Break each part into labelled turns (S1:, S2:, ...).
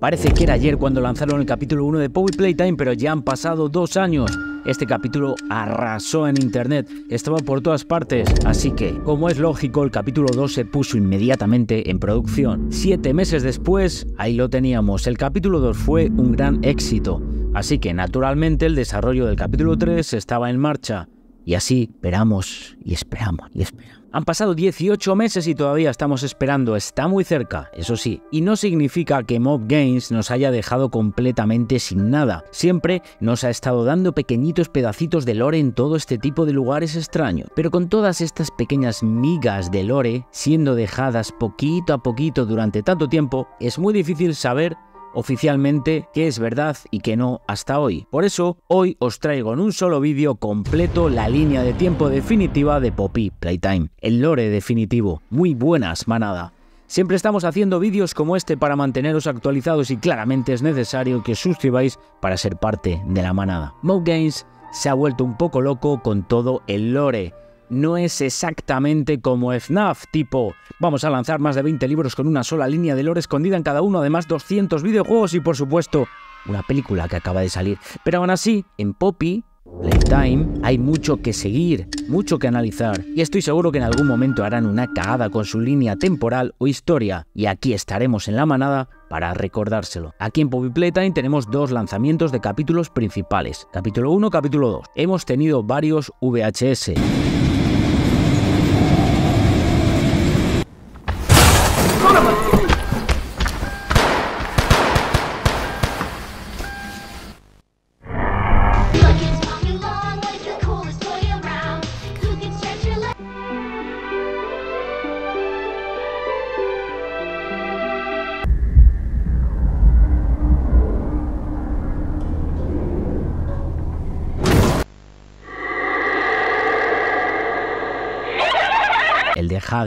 S1: Parece que era ayer cuando lanzaron el capítulo 1 de Power Playtime, pero ya han pasado dos años. Este capítulo arrasó en internet, estaba por todas partes, así que, como es lógico, el capítulo 2 se puso inmediatamente en producción. Siete meses después, ahí lo teníamos, el capítulo 2 fue un gran éxito, así que naturalmente el desarrollo del capítulo 3 estaba en marcha. Y así esperamos y esperamos y esperamos. Han pasado 18 meses y todavía estamos esperando, está muy cerca, eso sí, y no significa que Mob Games nos haya dejado completamente sin nada, siempre nos ha estado dando pequeñitos pedacitos de lore en todo este tipo de lugares extraños, pero con todas estas pequeñas migas de lore siendo dejadas poquito a poquito durante tanto tiempo, es muy difícil saber oficialmente qué es verdad y que no hasta hoy. Por eso, hoy os traigo en un solo vídeo completo la línea de tiempo definitiva de Poppy Playtime, el lore definitivo. Muy buenas, manada. Siempre estamos haciendo vídeos como este para manteneros actualizados y claramente es necesario que os suscribáis para ser parte de la manada. Mo Games se ha vuelto un poco loco con todo el lore no es exactamente como FNAF, tipo, vamos a lanzar más de 20 libros con una sola línea de lore escondida en cada uno, además 200 videojuegos y por supuesto, una película que acaba de salir. Pero aún así, en Poppy, Playtime, hay mucho que seguir, mucho que analizar, y estoy seguro que en algún momento harán una cagada con su línea temporal o historia, y aquí estaremos en la manada para recordárselo. Aquí en Poppy Playtime tenemos dos lanzamientos de capítulos principales, capítulo 1, capítulo 2. Hemos tenido varios VHS.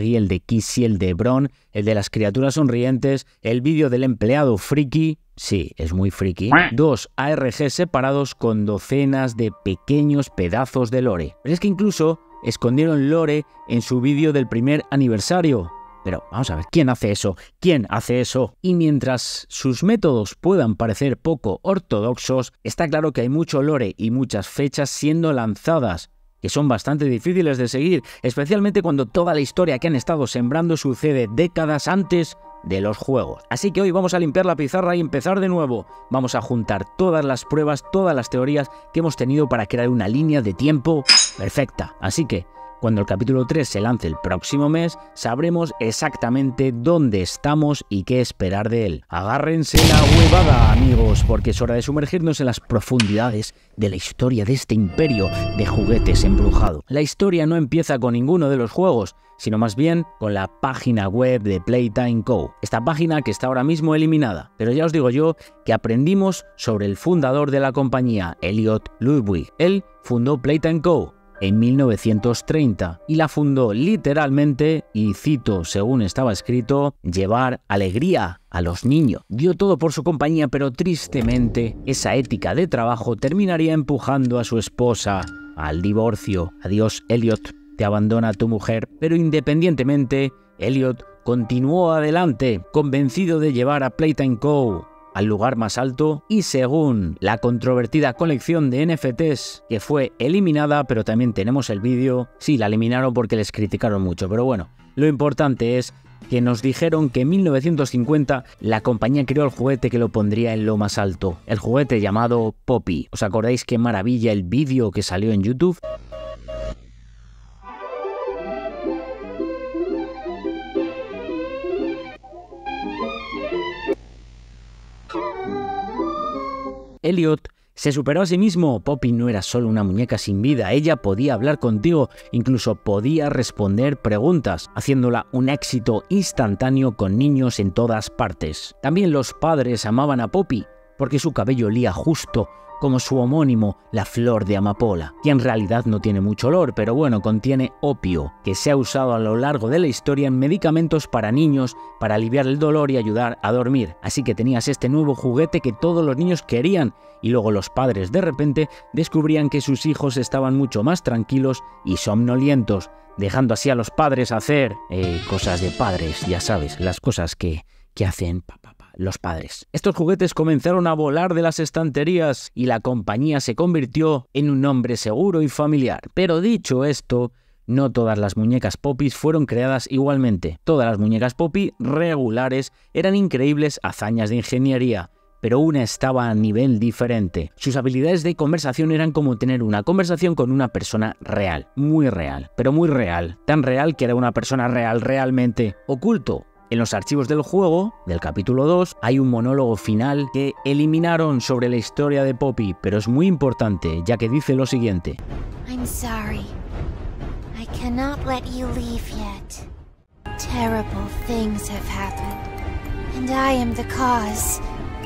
S1: el de Kissy, el de Bron, el de las criaturas sonrientes, el vídeo del empleado friki, sí, es muy friki, dos ARG separados con docenas de pequeños pedazos de lore. Pero es que incluso escondieron lore en su vídeo del primer aniversario. Pero vamos a ver, ¿quién hace eso? ¿Quién hace eso? Y mientras sus métodos puedan parecer poco ortodoxos, está claro que hay mucho lore y muchas fechas siendo lanzadas que son bastante difíciles de seguir, especialmente cuando toda la historia que han estado sembrando sucede décadas antes de los juegos. Así que hoy vamos a limpiar la pizarra y empezar de nuevo. Vamos a juntar todas las pruebas, todas las teorías que hemos tenido para crear una línea de tiempo perfecta. Así que cuando el capítulo 3 se lance el próximo mes, sabremos exactamente dónde estamos y qué esperar de él. Agárrense la huevada, amigos, porque es hora de sumergirnos en las profundidades de la historia de este imperio de juguetes embrujado. La historia no empieza con ninguno de los juegos, sino más bien con la página web de Playtime Co. Esta página que está ahora mismo eliminada, pero ya os digo yo que aprendimos sobre el fundador de la compañía, Elliot Ludwig. Él fundó Playtime Co en 1930 y la fundó literalmente, y cito según estaba escrito, llevar alegría a los niños. Dio todo por su compañía, pero tristemente esa ética de trabajo terminaría empujando a su esposa al divorcio. Adiós, Elliot, te abandona tu mujer, pero independientemente, Elliot continuó adelante, convencido de llevar a Playtime Co al lugar más alto y según la controvertida colección de NFTs que fue eliminada, pero también tenemos el vídeo, sí, la eliminaron porque les criticaron mucho, pero bueno, lo importante es que nos dijeron que en 1950 la compañía creó el juguete que lo pondría en lo más alto, el juguete llamado Poppy. ¿Os acordáis qué maravilla el vídeo que salió en YouTube? Elliot se superó a sí mismo. Poppy no era solo una muñeca sin vida, ella podía hablar contigo, incluso podía responder preguntas, haciéndola un éxito instantáneo con niños en todas partes. También los padres amaban a Poppy, porque su cabello olía justo como su homónimo, la flor de amapola, que en realidad no tiene mucho olor, pero bueno, contiene opio, que se ha usado a lo largo de la historia en medicamentos para niños para aliviar el dolor y ayudar a dormir. Así que tenías este nuevo juguete que todos los niños querían y luego los padres de repente descubrían que sus hijos estaban mucho más tranquilos y somnolientos, dejando así a los padres hacer eh, cosas de padres, ya sabes, las cosas que, que hacen papá los padres. Estos juguetes comenzaron a volar de las estanterías y la compañía se convirtió en un nombre seguro y familiar. Pero dicho esto, no todas las muñecas Poppy fueron creadas igualmente. Todas las muñecas Poppy regulares eran increíbles hazañas de ingeniería, pero una estaba a nivel diferente. Sus habilidades de conversación eran como tener una conversación con una persona real, muy real, pero muy real, tan real que era una persona real realmente. Oculto, en los archivos del juego, del capítulo 2, hay un monólogo final que eliminaron sobre la historia de Poppy, pero es muy importante, ya que dice lo siguiente.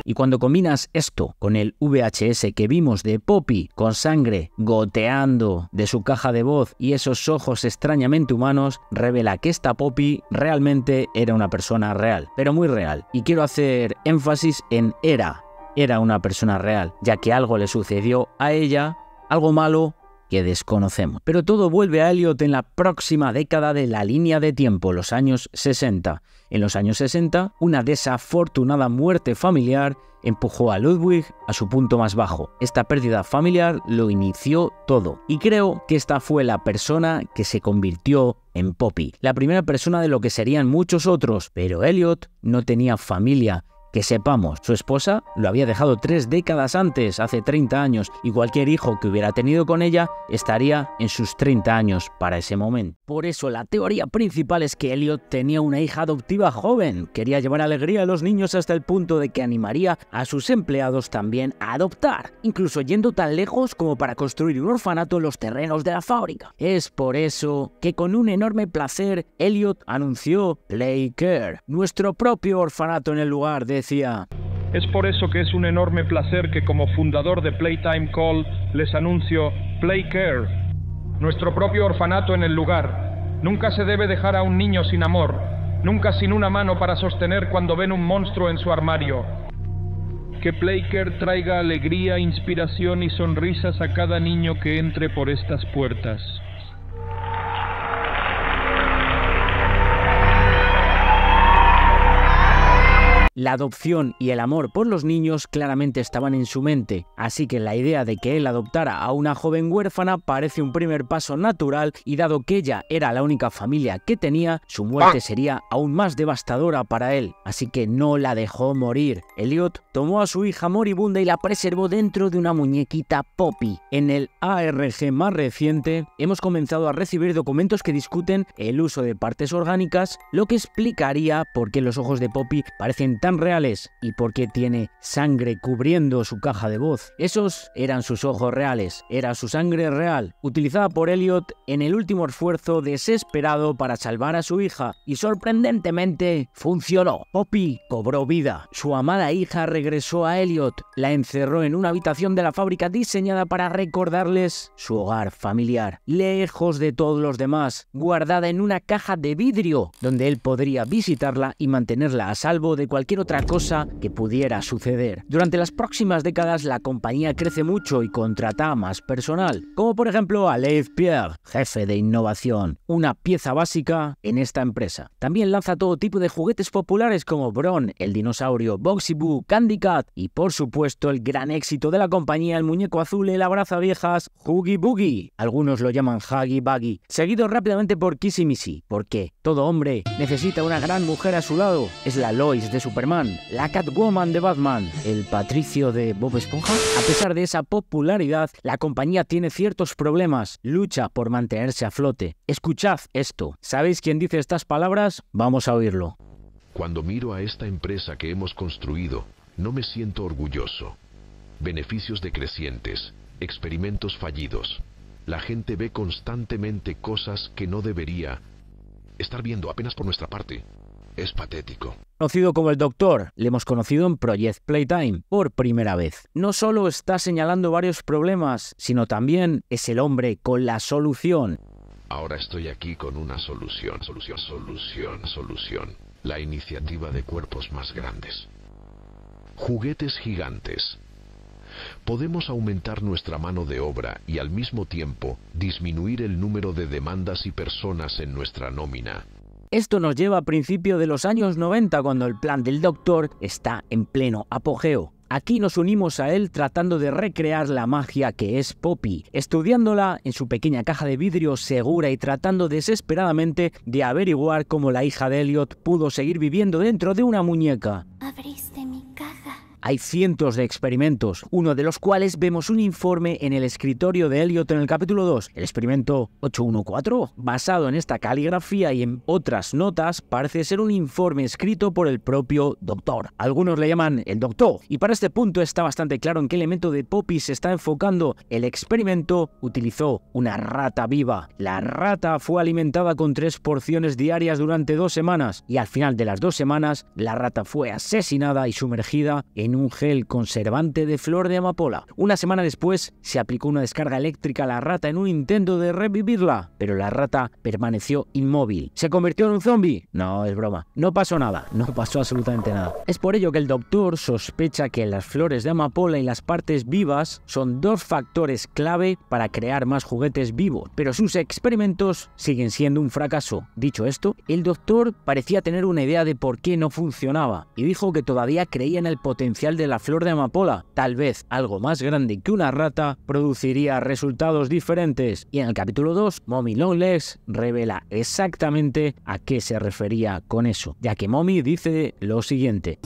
S1: Y cuando combinas esto con el VHS que vimos de Poppy con sangre goteando de su caja de voz y esos ojos extrañamente humanos, revela que esta Poppy realmente era una persona real, pero muy real. Y quiero hacer énfasis en era, era una persona real, ya que algo le sucedió a ella, algo malo que desconocemos. Pero todo vuelve a Elliot en la próxima década de la línea de tiempo, los años 60. En los años 60, una desafortunada muerte familiar empujó a Ludwig a su punto más bajo. Esta pérdida familiar lo inició todo, y creo que esta fue la persona que se convirtió en Poppy, la primera persona de lo que serían muchos otros, pero Elliot no tenía familia que sepamos, su esposa lo había dejado tres décadas antes, hace 30 años, y cualquier hijo que hubiera tenido con ella estaría en sus 30 años para ese momento. Por eso la teoría principal es que Elliot tenía una hija adoptiva joven, quería llevar alegría a los niños hasta el punto de que animaría a sus empleados también a adoptar, incluso yendo tan lejos como para construir un orfanato en los terrenos de la fábrica. Es por eso que con un enorme placer Elliot anunció Play Care, nuestro propio orfanato en el lugar de es por eso que es un enorme placer que como fundador de Playtime Call les anuncio Playcare, nuestro propio orfanato en el lugar. Nunca se debe dejar a un niño sin amor, nunca sin una mano para sostener cuando ven un monstruo en su armario. Que Playcare traiga alegría, inspiración y sonrisas a cada niño que entre por estas puertas. La adopción y el amor por los niños claramente estaban en su mente, así que la idea de que él adoptara a una joven huérfana parece un primer paso natural y dado que ella era la única familia que tenía, su muerte sería aún más devastadora para él, así que no la dejó morir. Elliot tomó a su hija moribunda y la preservó dentro de una muñequita Poppy. En el ARG más reciente hemos comenzado a recibir documentos que discuten el uso de partes orgánicas, lo que explicaría por qué los ojos de Poppy parecen tan reales y por qué tiene sangre cubriendo su caja de voz. Esos eran sus ojos reales, era su sangre real, utilizada por Elliot en el último esfuerzo desesperado para salvar a su hija, y sorprendentemente funcionó. Poppy cobró vida. Su amada hija regresó a Elliot, la encerró en una habitación de la fábrica diseñada para recordarles su hogar familiar, lejos de todos los demás, guardada en una caja de vidrio, donde él podría visitarla y mantenerla a salvo de cualquier otra cosa que pudiera suceder. Durante las próximas décadas la compañía crece mucho y contrata más personal, como por ejemplo a Leif Pierre, jefe de innovación, una pieza básica en esta empresa. También lanza todo tipo de juguetes populares como Bron, el dinosaurio, Boxy Boo, Candy Cat y por supuesto el gran éxito de la compañía el muñeco azul, el abraza viejas, Huggy Boogie. Algunos lo llaman Huggy Buggy, seguido rápidamente por Kissy Missy, porque todo hombre necesita una gran mujer a su lado. Es la Lois de su la Catwoman de Batman, el Patricio de Bob Esponja. A pesar de esa popularidad, la compañía tiene ciertos problemas, lucha por mantenerse a flote. Escuchad esto. ¿Sabéis quién dice estas palabras? Vamos a oírlo. Cuando miro a esta empresa que hemos construido, no me siento orgulloso. Beneficios decrecientes, experimentos fallidos. La gente ve constantemente cosas que no debería estar viendo apenas por nuestra parte es patético. Conocido como el Doctor, le hemos conocido en Project Playtime por primera vez. No solo está señalando varios problemas, sino también es el hombre con la solución. Ahora estoy aquí con una solución, solución, solución, solución. La iniciativa de cuerpos más grandes. Juguetes gigantes. Podemos aumentar nuestra mano de obra y al mismo tiempo disminuir el número de demandas y personas en nuestra nómina, esto nos lleva a principios de los años 90 cuando el plan del Doctor está en pleno apogeo. Aquí nos unimos a él tratando de recrear la magia que es Poppy, estudiándola en su pequeña caja de vidrio segura y tratando desesperadamente de averiguar cómo la hija de Elliot pudo seguir viviendo dentro de una muñeca. Abriste mi caja. Hay cientos de experimentos, uno de los cuales vemos un informe en el escritorio de Elliot en el capítulo 2, el experimento 814. Basado en esta caligrafía y en otras notas, parece ser un informe escrito por el propio doctor. Algunos le llaman el doctor, y para este punto está bastante claro en qué elemento de Poppy se está enfocando. El experimento utilizó una rata viva. La rata fue alimentada con tres porciones diarias durante dos semanas, y al final de las dos semanas, la rata fue asesinada y sumergida en un gel conservante de flor de amapola. Una semana después se aplicó una descarga eléctrica a la rata en un intento de revivirla, pero la rata permaneció inmóvil. ¿Se convirtió en un zombie? No, es broma. No pasó nada, no pasó absolutamente nada. Es por ello que el doctor sospecha que las flores de amapola y las partes vivas son dos factores clave para crear más juguetes vivos, pero sus experimentos siguen siendo un fracaso. Dicho esto, el doctor parecía tener una idea de por qué no funcionaba y dijo que todavía creía en el potencial de la flor de amapola, tal vez algo más grande que una rata, produciría resultados diferentes. Y en el capítulo 2, Mommy Longlegs revela exactamente a qué se refería con eso, ya que Mommy dice lo siguiente.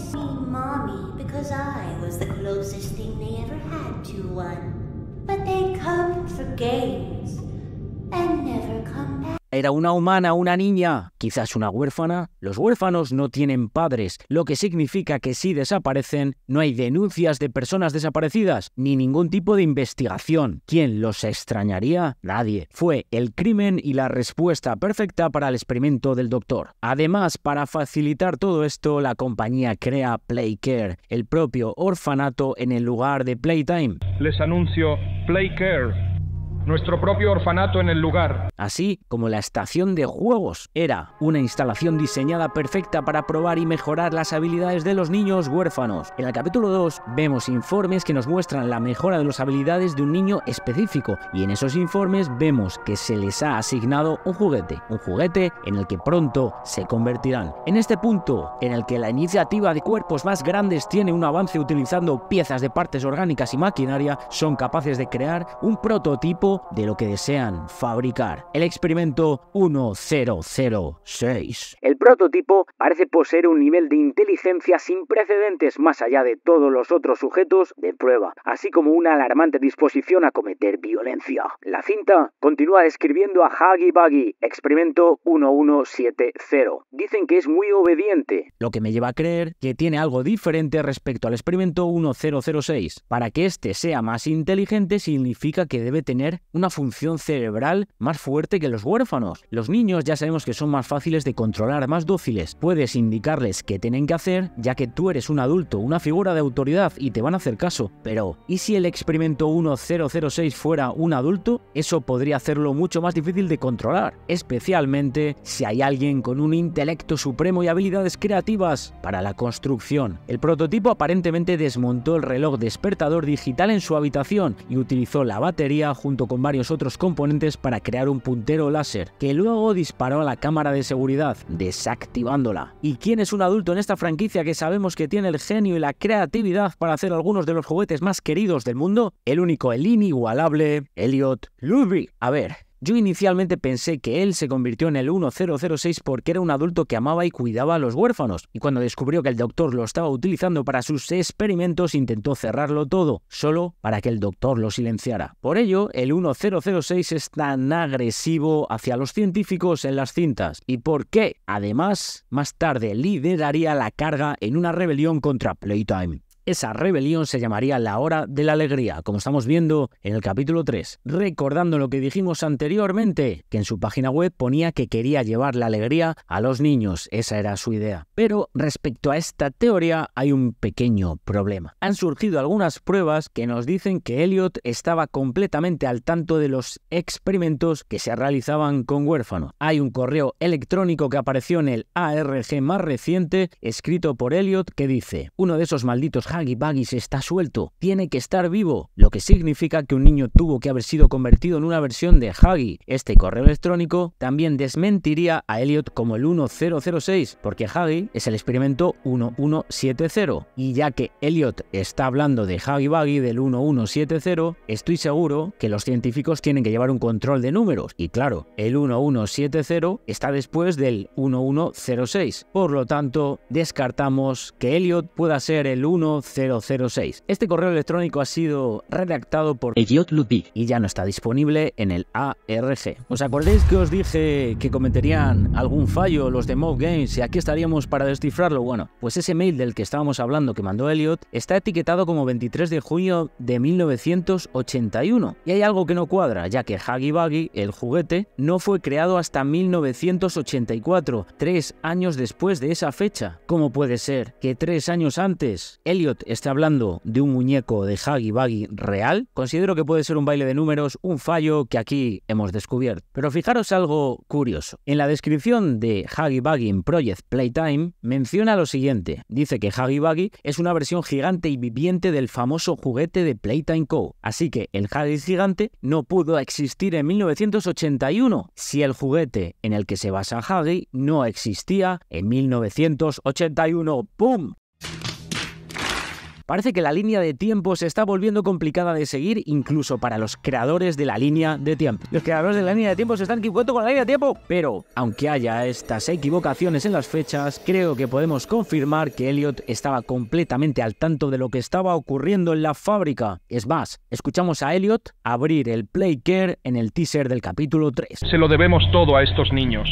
S1: Era una humana, una niña, quizás una huérfana. Los huérfanos no tienen padres, lo que significa que si desaparecen, no hay denuncias de personas desaparecidas, ni ningún tipo de investigación. ¿Quién los extrañaría? Nadie. Fue el crimen y la respuesta perfecta para el experimento del doctor. Además, para facilitar todo esto, la compañía crea Playcare, el propio orfanato en el lugar de Playtime. Les anuncio Playcare nuestro propio orfanato en el lugar. Así como la estación de juegos era una instalación diseñada perfecta para probar y mejorar las habilidades de los niños huérfanos. En el capítulo 2 vemos informes que nos muestran la mejora de las habilidades de un niño específico y en esos informes vemos que se les ha asignado un juguete, un juguete en el que pronto se convertirán. En este punto, en el que la iniciativa de cuerpos más grandes tiene un avance utilizando piezas de partes orgánicas y maquinaria, son capaces de crear un prototipo de lo que desean fabricar. El experimento 1006. El prototipo parece poseer un nivel de inteligencia sin precedentes más allá de todos los otros sujetos de prueba, así como una alarmante disposición a cometer violencia. La cinta continúa escribiendo a Huggy Buggy, experimento 1170. Dicen que es muy obediente. Lo que me lleva a creer que tiene algo diferente respecto al experimento 1006. Para que este sea más inteligente significa que debe tener una función cerebral más fuerte que los huérfanos. Los niños ya sabemos que son más fáciles de controlar, más dóciles. Puedes indicarles qué tienen que hacer, ya que tú eres un adulto, una figura de autoridad y te van a hacer caso. Pero, ¿y si el experimento 1006 fuera un adulto? Eso podría hacerlo mucho más difícil de controlar, especialmente si hay alguien con un intelecto supremo y habilidades creativas para la construcción. El prototipo aparentemente desmontó el reloj despertador digital en su habitación y utilizó la batería junto con con varios otros componentes para crear un puntero láser, que luego disparó a la cámara de seguridad, desactivándola. ¿Y quién es un adulto en esta franquicia que sabemos que tiene el genio y la creatividad para hacer algunos de los juguetes más queridos del mundo? El único, el inigualable, Elliot Ludwig. A ver, yo inicialmente pensé que él se convirtió en el 1006 porque era un adulto que amaba y cuidaba a los huérfanos, y cuando descubrió que el doctor lo estaba utilizando para sus experimentos intentó cerrarlo todo, solo para que el doctor lo silenciara. Por ello, el 1006 es tan agresivo hacia los científicos en las cintas, y porque, además, más tarde lideraría la carga en una rebelión contra Playtime. Esa rebelión se llamaría la hora de la alegría, como estamos viendo en el capítulo 3. Recordando lo que dijimos anteriormente, que en su página web ponía que quería llevar la alegría a los niños, esa era su idea. Pero respecto a esta teoría hay un pequeño problema. Han surgido algunas pruebas que nos dicen que Elliot estaba completamente al tanto de los experimentos que se realizaban con huérfano Hay un correo electrónico que apareció en el ARG más reciente, escrito por Elliot, que dice, uno de esos malditos Huggy Buggy está suelto, tiene que estar vivo, lo que significa que un niño tuvo que haber sido convertido en una versión de Huggy. Este correo electrónico también desmentiría a Elliot como el 1006, porque Huggy es el experimento 1170. Y ya que Elliot está hablando de Huggy Buggy del 1170, estoy seguro que los científicos tienen que llevar un control de números. Y claro, el 1170 está después del 1106. Por lo tanto, descartamos que Elliot pueda ser el 1 006. Este correo electrónico ha sido redactado por Elliot Ludwig y ya no está disponible en el ARG. ¿Os acordáis que os dije que cometerían algún fallo los de Mob Games y aquí estaríamos para descifrarlo? Bueno, pues ese mail del que estábamos hablando que mandó Elliot está etiquetado como 23 de junio de 1981. Y hay algo que no cuadra, ya que Huggy Buggy, el juguete, no fue creado hasta 1984, tres años después de esa fecha. ¿Cómo puede ser que tres años antes Elliot está hablando de un muñeco de Huggy Buggy real, considero que puede ser un baile de números, un fallo que aquí hemos descubierto. Pero fijaros algo curioso. En la descripción de Huggy Buggy en Project Playtime menciona lo siguiente. Dice que Huggy Buggy es una versión gigante y viviente del famoso juguete de Playtime Co. Así que el Huggy gigante no pudo existir en 1981 si el juguete en el que se basa Huggy no existía en 1981. ¡Pum! Parece que la línea de tiempo se está volviendo complicada de seguir incluso para los creadores de la línea de tiempo. Los creadores de la línea de tiempo se están equivocando con la línea de tiempo, pero aunque haya estas equivocaciones en las fechas, creo que podemos confirmar que Elliot estaba completamente al tanto de lo que estaba ocurriendo en la fábrica. Es más, escuchamos a Elliot abrir el Playcare en el teaser del capítulo 3. Se lo debemos todo a estos niños.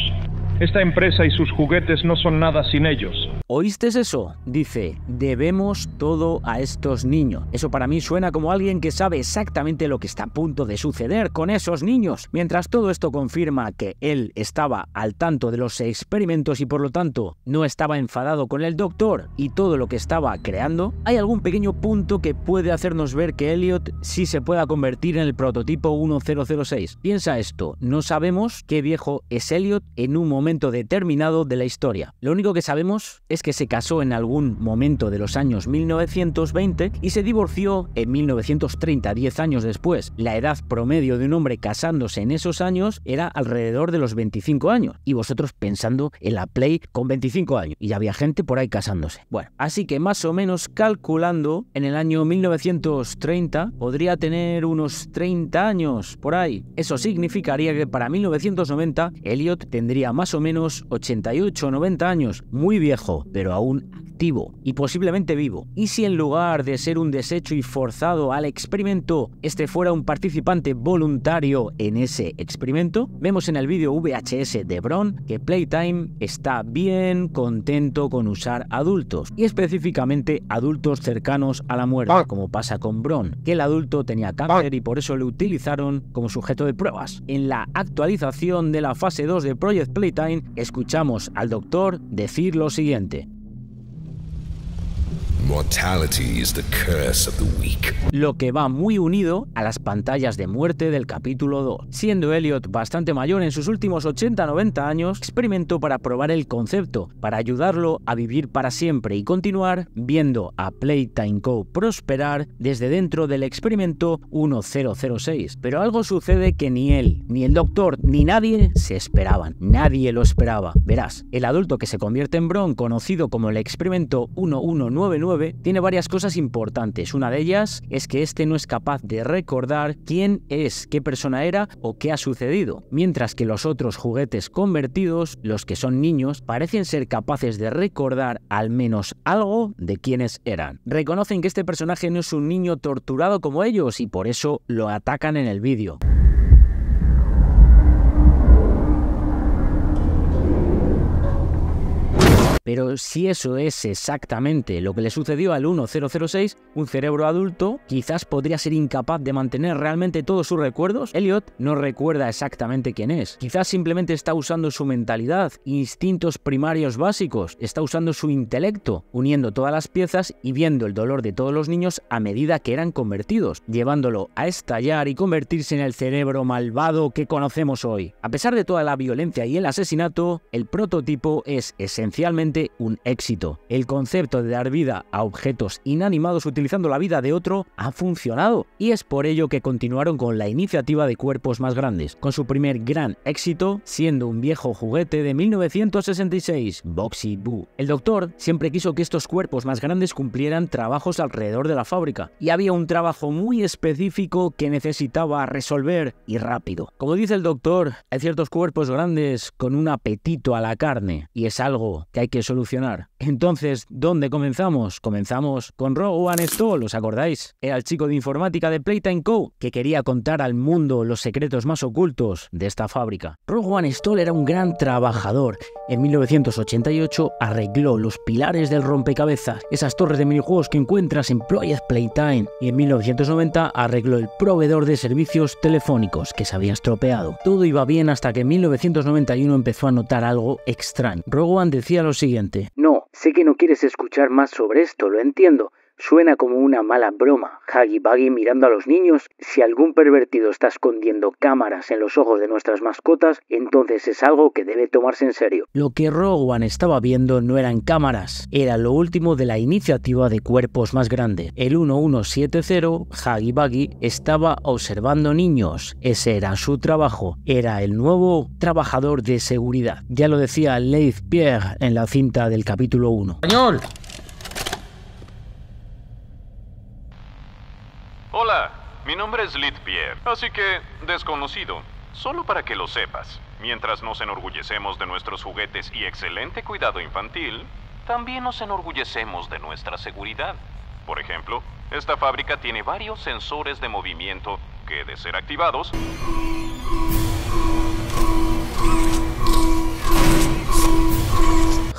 S1: Esta empresa y sus juguetes no son nada sin ellos. ¿Oíste eso? Dice, debemos todo a estos niños. Eso para mí suena como alguien que sabe exactamente lo que está a punto de suceder con esos niños. Mientras todo esto confirma que él estaba al tanto de los experimentos y por lo tanto no estaba enfadado con el doctor y todo lo que estaba creando, hay algún pequeño punto que puede hacernos ver que Elliot sí se pueda convertir en el prototipo 1006. Piensa esto, no sabemos qué viejo es Elliot en un momento determinado de la historia. Lo único que sabemos es que se casó en algún momento de los años 1920 y se divorció en 1930, 10 años después. La edad promedio de un hombre casándose en esos años era alrededor de los 25 años. Y vosotros pensando en la Play con 25 años. Y ya había gente por ahí casándose. Bueno, así que más o menos calculando, en el año 1930 podría tener unos 30 años por ahí. Eso significaría que para 1990 Elliot tendría más o menos 88 o 90 años, muy viejo, pero aún activo y posiblemente vivo. ¿Y si en lugar de ser un desecho y forzado al experimento, este fuera un participante voluntario en ese experimento? Vemos en el vídeo VHS de Bron que Playtime está bien contento con usar adultos, y específicamente adultos cercanos a la muerte, como pasa con Bron, que el adulto tenía cáncer y por eso lo utilizaron como sujeto de pruebas. En la actualización de la fase 2 de Project Playtime, escuchamos al doctor decir lo siguiente. Lo que va muy unido a las pantallas de muerte del capítulo 2. Siendo Elliot bastante mayor en sus últimos 80-90 años, experimentó para probar el concepto, para ayudarlo a vivir para siempre y continuar viendo a Playtime Co. prosperar desde dentro del experimento 1006. Pero algo sucede que ni él, ni el doctor, ni nadie se esperaban. Nadie lo esperaba. Verás, el adulto que se convierte en Bron, conocido como el experimento 1199, tiene varias cosas importantes. Una de ellas es que este no es capaz de recordar quién es, qué persona era o qué ha sucedido, mientras que los otros juguetes convertidos, los que son niños, parecen ser capaces de recordar al menos algo de quiénes eran. Reconocen que este personaje no es un niño torturado como ellos y por eso lo atacan en el vídeo. Pero si eso es exactamente lo que le sucedió al 1006, un cerebro adulto quizás podría ser incapaz de mantener realmente todos sus recuerdos. Elliot no recuerda exactamente quién es. Quizás simplemente está usando su mentalidad, instintos primarios básicos, está usando su intelecto, uniendo todas las piezas y viendo el dolor de todos los niños a medida que eran convertidos, llevándolo a estallar y convertirse en el cerebro malvado que conocemos hoy. A pesar de toda la violencia y el asesinato, el prototipo es esencialmente un éxito. El concepto de dar vida a objetos inanimados utilizando la vida de otro ha funcionado y es por ello que continuaron con la iniciativa de cuerpos más grandes, con su primer gran éxito siendo un viejo juguete de 1966, Boxy Boo. El doctor siempre quiso que estos cuerpos más grandes cumplieran trabajos alrededor de la fábrica y había un trabajo muy específico que necesitaba resolver y rápido. Como dice el doctor, hay ciertos cuerpos grandes con un apetito a la carne y es algo que hay que solucionar entonces, ¿dónde comenzamos? Comenzamos con Rowan Stoll, ¿os acordáis? Era el chico de informática de Playtime Co. que quería contar al mundo los secretos más ocultos de esta fábrica. Rowan Stoll era un gran trabajador. En 1988 arregló los pilares del rompecabezas, esas torres de minijuegos que encuentras en Project Playtime. Y en 1990 arregló el proveedor de servicios telefónicos que se había estropeado. Todo iba bien hasta que en 1991 empezó a notar algo extraño. Rowan decía lo siguiente. No, Sé que no quieres escuchar más sobre esto, lo entiendo, Suena como una mala broma, Huggy Baggy mirando a los niños. Si algún pervertido está escondiendo cámaras en los ojos de nuestras mascotas, entonces es algo que debe tomarse en serio. Lo que Rowan estaba viendo no eran cámaras, era lo último de la iniciativa de cuerpos más grande. El 1170, Huggy Baggy, estaba observando niños. Ese era su trabajo. Era el nuevo trabajador de seguridad. Ya lo decía Leif Pierre en la cinta del capítulo 1. ¡Señor! Hola, mi nombre es Pierre. así que desconocido, solo para que lo sepas. Mientras nos enorgullecemos de nuestros juguetes y excelente cuidado infantil, también nos enorgullecemos de nuestra seguridad. Por ejemplo, esta fábrica tiene varios sensores de movimiento que, de ser activados,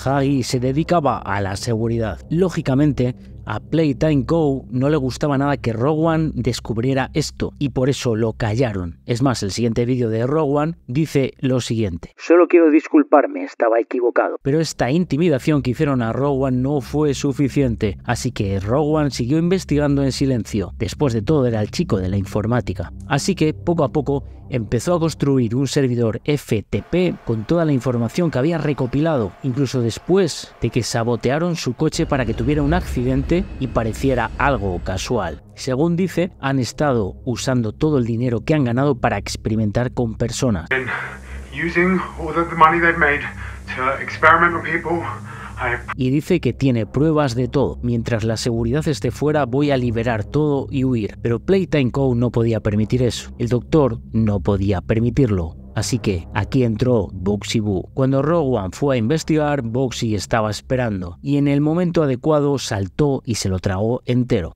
S1: Hagi se dedicaba a la seguridad. Lógicamente, a Playtime Go no le gustaba nada que Rowan descubriera esto y por eso lo callaron. Es más, el siguiente vídeo de Rowan dice lo siguiente. Solo quiero disculparme, estaba equivocado. Pero esta intimidación que hicieron a Rowan no fue suficiente, así que Rowan siguió investigando en silencio. Después de todo era el chico de la informática. Así que poco a poco empezó a construir un servidor FTP con toda la información que había recopilado, incluso después de que sabotearon su coche para que tuviera un accidente y pareciera algo casual. Según dice, han estado usando todo el dinero que han ganado para experimentar con personas. Y dice que tiene pruebas de todo. Mientras la seguridad esté fuera voy a liberar todo y huir. Pero Playtime Co. no podía permitir eso. El doctor no podía permitirlo. Así que aquí entró Boxy Boo. Cuando Rowan fue a investigar, Boxy estaba esperando y en el momento adecuado saltó y se lo tragó entero.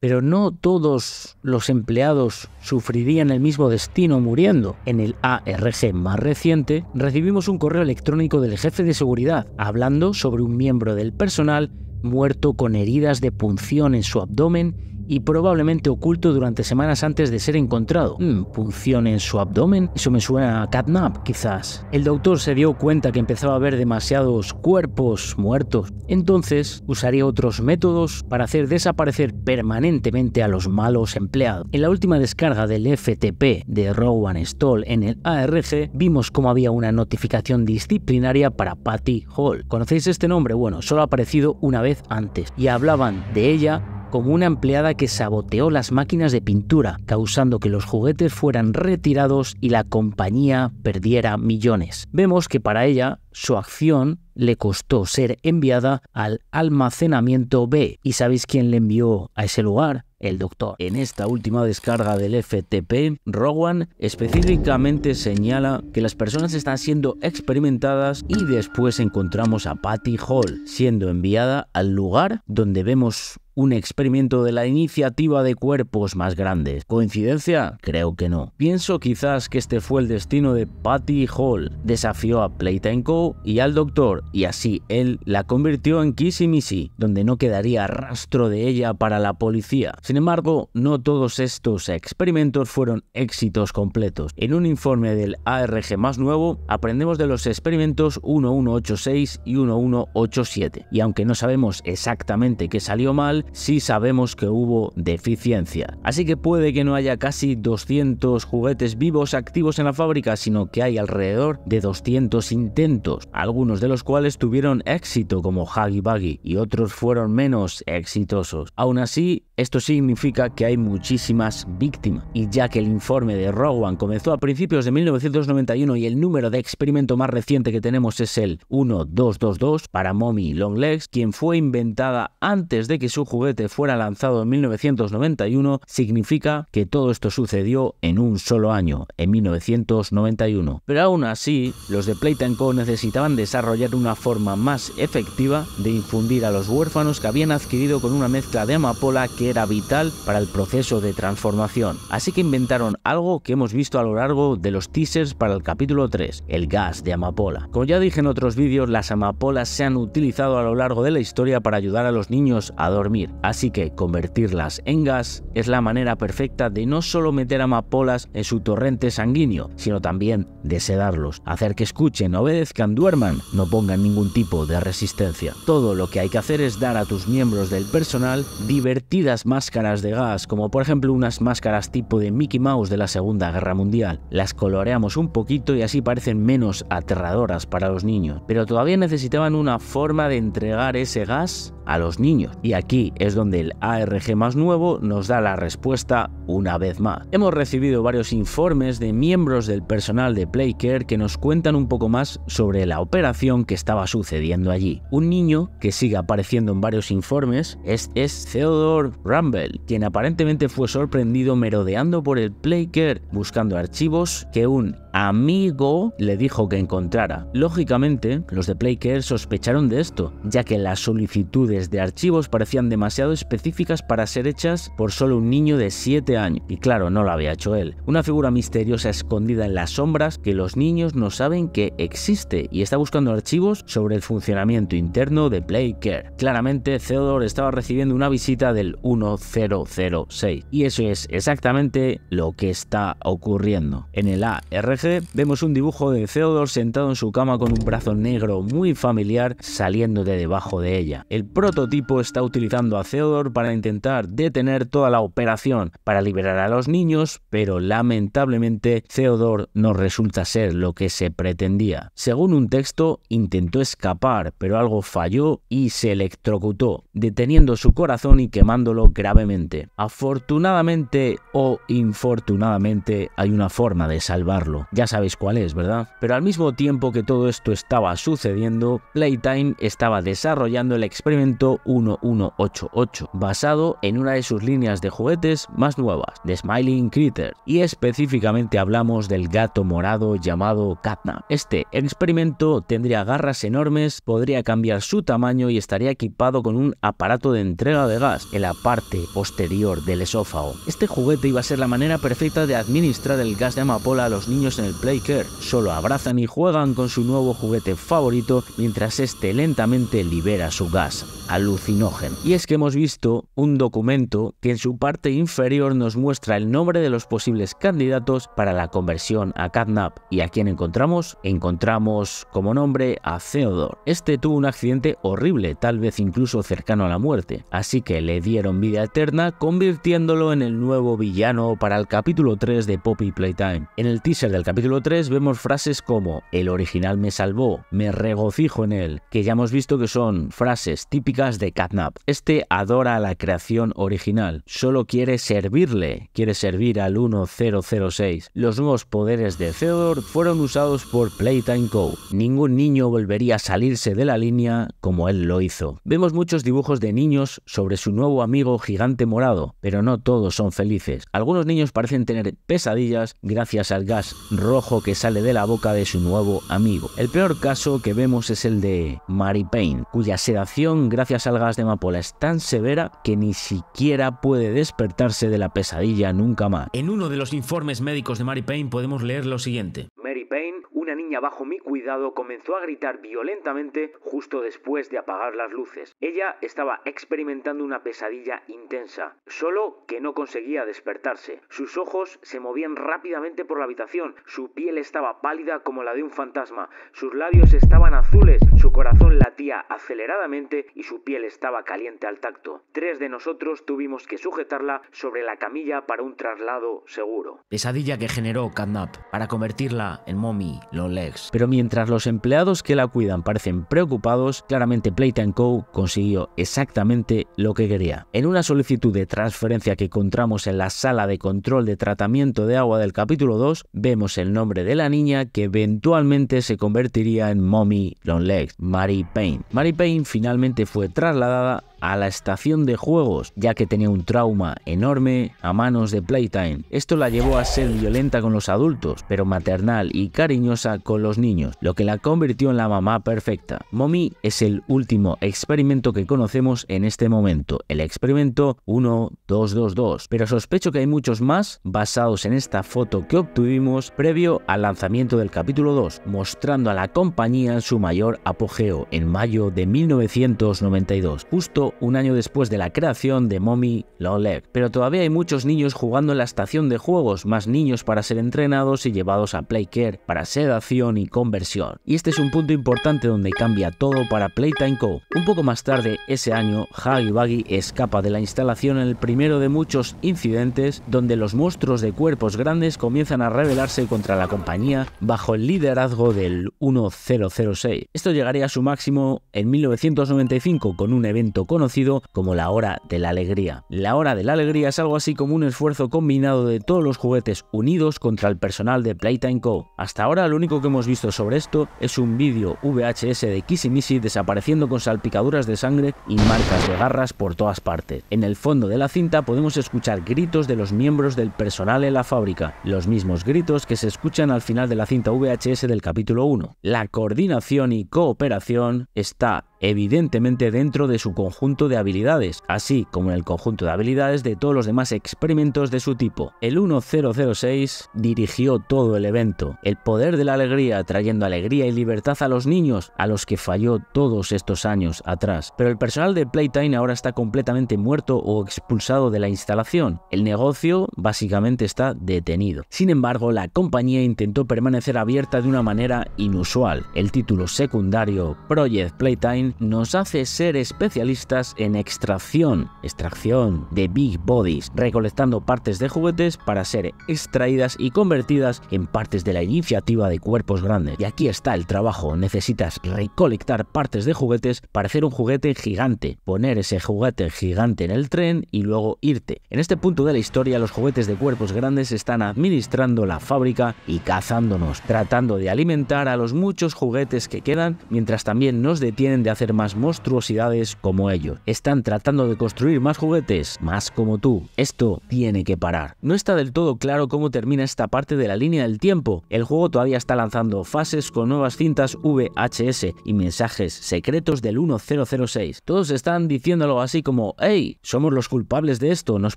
S1: Pero no todos los empleados sufrirían el mismo destino muriendo. En el ARG más reciente, recibimos un correo electrónico del jefe de seguridad hablando sobre un miembro del personal muerto con heridas de punción en su abdomen y probablemente oculto durante semanas antes de ser encontrado. punción mm, en su abdomen, eso me suena a catnap, quizás. El doctor se dio cuenta que empezaba a ver demasiados cuerpos muertos, entonces usaría otros métodos para hacer desaparecer permanentemente a los malos empleados. En la última descarga del FTP de Rowan Stoll en el ARG, vimos cómo había una notificación disciplinaria para Patty Hall. ¿Conocéis este nombre? Bueno, solo ha aparecido una vez antes y hablaban de ella como una empleada que saboteó las máquinas de pintura, causando que los juguetes fueran retirados y la compañía perdiera millones. Vemos que para ella su acción le costó ser enviada al almacenamiento B. ¿Y sabéis quién le envió a ese lugar? El doctor. En esta última descarga del FTP, Rowan específicamente señala que las personas están siendo experimentadas y después encontramos a Patty Hall siendo enviada al lugar donde vemos un experimento de la iniciativa de cuerpos más grandes. ¿Coincidencia? Creo que no. Pienso quizás que este fue el destino de Patty Hall. Desafió a Playtime Co. y al Doctor, y así él la convirtió en Kissy donde no quedaría rastro de ella para la policía. Sin embargo, no todos estos experimentos fueron éxitos completos. En un informe del ARG más nuevo, aprendemos de los experimentos 1186 y 1187. Y aunque no sabemos exactamente qué salió mal, sí sabemos que hubo deficiencia. Así que puede que no haya casi 200 juguetes vivos activos en la fábrica, sino que hay alrededor de 200 intentos, algunos de los cuales tuvieron éxito como Huggy Buggy y otros fueron menos exitosos. Aún así, esto significa que hay muchísimas víctimas, y ya que el informe de Rowan comenzó a principios de 1991 y el número de experimento más reciente que tenemos es el 1222 para Mommy Legs, quien fue inventada antes de que su juguete fuera lanzado en 1991, significa que todo esto sucedió en un solo año, en 1991. Pero aún así, los de Playton Co. necesitaban desarrollar una forma más efectiva de infundir a los huérfanos que habían adquirido con una mezcla de amapola que era vital para el proceso de transformación. Así que inventaron algo que hemos visto a lo largo de los teasers para el capítulo 3, el gas de amapola. Como ya dije en otros vídeos, las amapolas se han utilizado a lo largo de la historia para ayudar a los niños a dormir así que convertirlas en gas es la manera perfecta de no solo meter amapolas en su torrente sanguíneo, sino también de sedarlos, hacer que escuchen, obedezcan, duerman, no pongan ningún tipo de resistencia. Todo lo que hay que hacer es dar a tus miembros del personal divertidas máscaras de gas, como por ejemplo unas máscaras tipo de Mickey Mouse de la Segunda Guerra Mundial. Las coloreamos un poquito y así parecen menos aterradoras para los niños, pero todavía necesitaban una forma de entregar ese gas a los niños. Y aquí es donde el ARG más nuevo nos da la respuesta una vez más. Hemos recibido varios informes de miembros del personal de Playcare que nos cuentan un poco más sobre la operación que estaba sucediendo allí. Un niño que sigue apareciendo en varios informes es, Theodore Rumble, quien aparentemente fue sorprendido merodeando por el Playcare buscando archivos que un amigo le dijo que encontrara. Lógicamente, los de Playcare sospecharon de esto, ya que las solicitudes de archivos parecían demasiado específicas para ser hechas por solo un niño de 7 años. Y claro, no lo había hecho él. Una figura misteriosa escondida en las sombras que los niños no saben que existe y está buscando archivos sobre el funcionamiento interno de Playcare. Claramente, Theodore estaba recibiendo una visita del 1006 y eso es exactamente lo que está ocurriendo. En el ARG vemos un dibujo de Theodore sentado en su cama con un brazo negro muy familiar saliendo de debajo de ella. El prototipo está utilizando a Theodore para intentar detener toda la operación para liberar a los niños, pero lamentablemente Theodore no resulta ser lo que se pretendía. Según un texto, intentó escapar, pero algo falló y se electrocutó, deteniendo su corazón y quemándolo gravemente. Afortunadamente o infortunadamente hay una forma de salvarlo. Ya sabéis cuál es, ¿verdad? Pero al mismo tiempo que todo esto estaba sucediendo, Playtime estaba desarrollando el experimento 1188, basado en una de sus líneas de juguetes más nuevas, The Smiling Critter, y específicamente hablamos del gato morado llamado Catnap. Este experimento tendría garras enormes, podría cambiar su tamaño y estaría equipado con un aparato de entrega de gas en la parte posterior del esófago. Este juguete iba a ser la manera perfecta de administrar el gas de amapola a los niños en el Playcare. Solo abrazan y juegan con su nuevo juguete favorito mientras este lentamente libera su gas alucinógeno. Y es que hemos visto un documento que en su parte inferior nos muestra el nombre de los posibles candidatos para la conversión a catnap. ¿Y a quién encontramos? Encontramos como nombre a Theodore. Este tuvo un accidente horrible, tal vez incluso cercano a la muerte, así que le dieron vida eterna convirtiéndolo en el nuevo villano para el capítulo 3 de Poppy Playtime. En el teaser del capítulo 3 vemos frases como el original me salvó, me regocijo en él, que ya hemos visto que son frases típicas gas de Catnap. Este adora la creación original, solo quiere servirle, quiere servir al 1006. Los nuevos poderes de Theodore fueron usados por Playtime Co. Ningún niño volvería a salirse de la línea como él lo hizo. Vemos muchos dibujos de niños sobre su nuevo amigo gigante morado, pero no todos son felices. Algunos niños parecen tener pesadillas gracias al gas rojo que sale de la boca de su nuevo amigo. El peor caso que vemos es el de Mary Payne, cuya sedación gracias gracias de amapola es tan severa que ni siquiera puede despertarse de la pesadilla nunca más. En uno de los informes médicos de Mary Payne podemos leer lo siguiente. Mary Payne, una niña bajo mi cuidado, comenzó a gritar violentamente justo después de apagar las luces. Ella estaba experimentando una pesadilla intensa, solo que no conseguía despertarse. Sus ojos se movían rápidamente por la habitación, su piel estaba pálida como la de un fantasma, sus labios estaban azules, su corazón latía aceleradamente y su piel estaba caliente al tacto. Tres de nosotros tuvimos que sujetarla sobre la camilla para un traslado seguro. Pesadilla que generó Catnap para convertirla en Mommy Long Legs. Pero mientras los empleados que la cuidan parecen preocupados, claramente Playtime Co. consiguió exactamente lo que quería. En una solicitud de transferencia que encontramos en la sala de control de tratamiento de agua del capítulo 2, vemos el nombre de la niña que eventualmente se convertiría en Mommy Long Legs. Mary Payne. Mary Payne finalmente fue trasladada a la estación de juegos, ya que tenía un trauma enorme a manos de Playtime. Esto la llevó a ser violenta con los adultos, pero maternal y cariñosa con los niños, lo que la convirtió en la mamá perfecta. Mommy es el último experimento que conocemos en este momento, el experimento 1222, pero sospecho que hay muchos más basados en esta foto que obtuvimos previo al lanzamiento del capítulo 2, mostrando a la compañía en su mayor apogeo en mayo de 1992, justo un año después de la creación de Mommy Lolek. Pero todavía hay muchos niños jugando en la estación de juegos, más niños para ser entrenados y llevados a Playcare para sedación y conversión. Y este es un punto importante donde cambia todo para Playtime Co. Un poco más tarde ese año, Huggy Buggy escapa de la instalación en el primero de muchos incidentes donde los monstruos de cuerpos grandes comienzan a rebelarse contra la compañía bajo el liderazgo del 1006. Esto llegaría a su máximo en 1995 con un evento con conocido como la Hora de la Alegría. La Hora de la Alegría es algo así como un esfuerzo combinado de todos los juguetes unidos contra el personal de Playtime Co. Hasta ahora lo único que hemos visto sobre esto es un vídeo VHS de Kissy desapareciendo con salpicaduras de sangre y marcas de garras por todas partes. En el fondo de la cinta podemos escuchar gritos de los miembros del personal en la fábrica, los mismos gritos que se escuchan al final de la cinta VHS del capítulo 1. La coordinación y cooperación está evidentemente dentro de su conjunto de habilidades, así como en el conjunto de habilidades de todos los demás experimentos de su tipo. El 1006 dirigió todo el evento. El poder de la alegría trayendo alegría y libertad a los niños, a los que falló todos estos años atrás. Pero el personal de Playtime ahora está completamente muerto o expulsado de la instalación. El negocio básicamente está detenido. Sin embargo, la compañía intentó permanecer abierta de una manera inusual. El título secundario Project Playtime nos hace ser especialistas en extracción, extracción de big bodies, recolectando partes de juguetes para ser extraídas y convertidas en partes de la iniciativa de cuerpos grandes. Y aquí está el trabajo, necesitas recolectar partes de juguetes para hacer un juguete gigante, poner ese juguete gigante en el tren y luego irte. En este punto de la historia los juguetes de cuerpos grandes están administrando la fábrica y cazándonos, tratando de alimentar a los muchos juguetes que quedan, mientras también nos detienen de hacer más monstruosidades como ellos. Están tratando de construir más juguetes, más como tú. Esto tiene que parar. No está del todo claro cómo termina esta parte de la línea del tiempo. El juego todavía está lanzando fases con nuevas cintas VHS y mensajes secretos del 1006. Todos están diciéndolo así como, hey, somos los culpables de esto, nos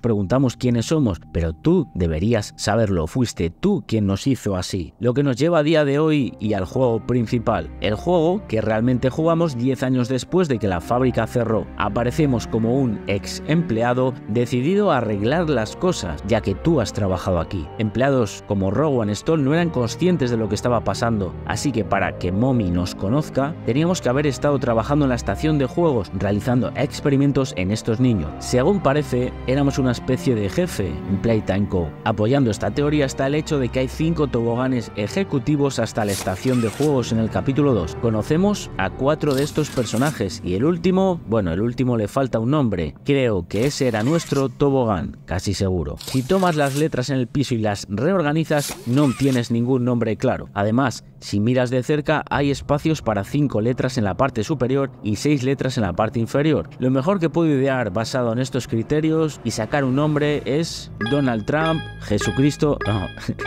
S1: preguntamos quiénes somos, pero tú deberías saberlo, fuiste tú quien nos hizo así. Lo que nos lleva a día de hoy y al juego principal. El juego que realmente jugamos 10 años después de que la fábrica cerró aparecemos como un ex empleado decidido a arreglar las cosas, ya que tú has trabajado aquí. Empleados como Rowan Stone no eran conscientes de lo que estaba pasando, así que para que Mommy nos conozca, teníamos que haber estado trabajando en la estación de juegos, realizando experimentos en estos niños. Según parece, éramos una especie de jefe en Playtime Co. Apoyando esta teoría está el hecho de que hay cinco toboganes ejecutivos hasta la estación de juegos en el capítulo 2. Conocemos a cuatro de estos personajes y el último, bueno, el último último le falta un nombre. Creo que ese era nuestro tobogán, casi seguro. Si tomas las letras en el piso y las reorganizas, no tienes ningún nombre claro. Además, si miras de cerca, hay espacios para 5 letras en la parte superior y 6 letras en la parte inferior. Lo mejor que puedo idear basado en estos criterios y sacar un nombre es Donald Trump, Jesucristo...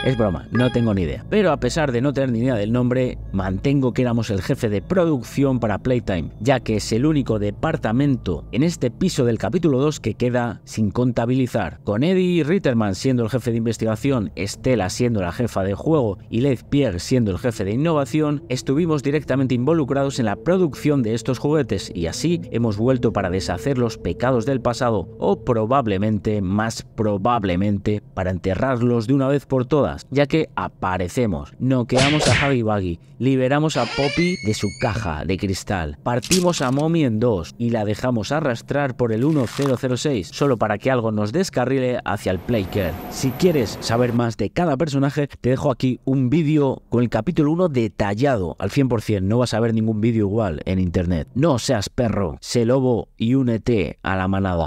S1: es broma, no tengo ni idea. Pero a pesar de no tener ni idea del nombre, mantengo que éramos el jefe de producción para Playtime, ya que es el único departamento en este piso del capítulo 2 que queda sin contabilizar. Con Eddie Ritterman siendo el jefe de investigación, Estela siendo la jefa de juego y Leith Pierre siendo el jefe de innovación, estuvimos directamente involucrados en la producción de estos juguetes y así hemos vuelto para deshacer los pecados del pasado o probablemente, más probablemente, para enterrarlos de una vez por todas, ya que aparecemos, noqueamos a Javi buggy liberamos a Poppy de su caja de cristal, partimos a Mommy en dos y la dejamos arrastrar por el 1006 solo para que algo nos descarrile hacia el Playker. Si quieres saber más de cada personaje, te dejo aquí un vídeo con el capítulo uno detallado al 100%, no vas a ver ningún vídeo igual en internet. No seas perro, se lobo y únete a la manada.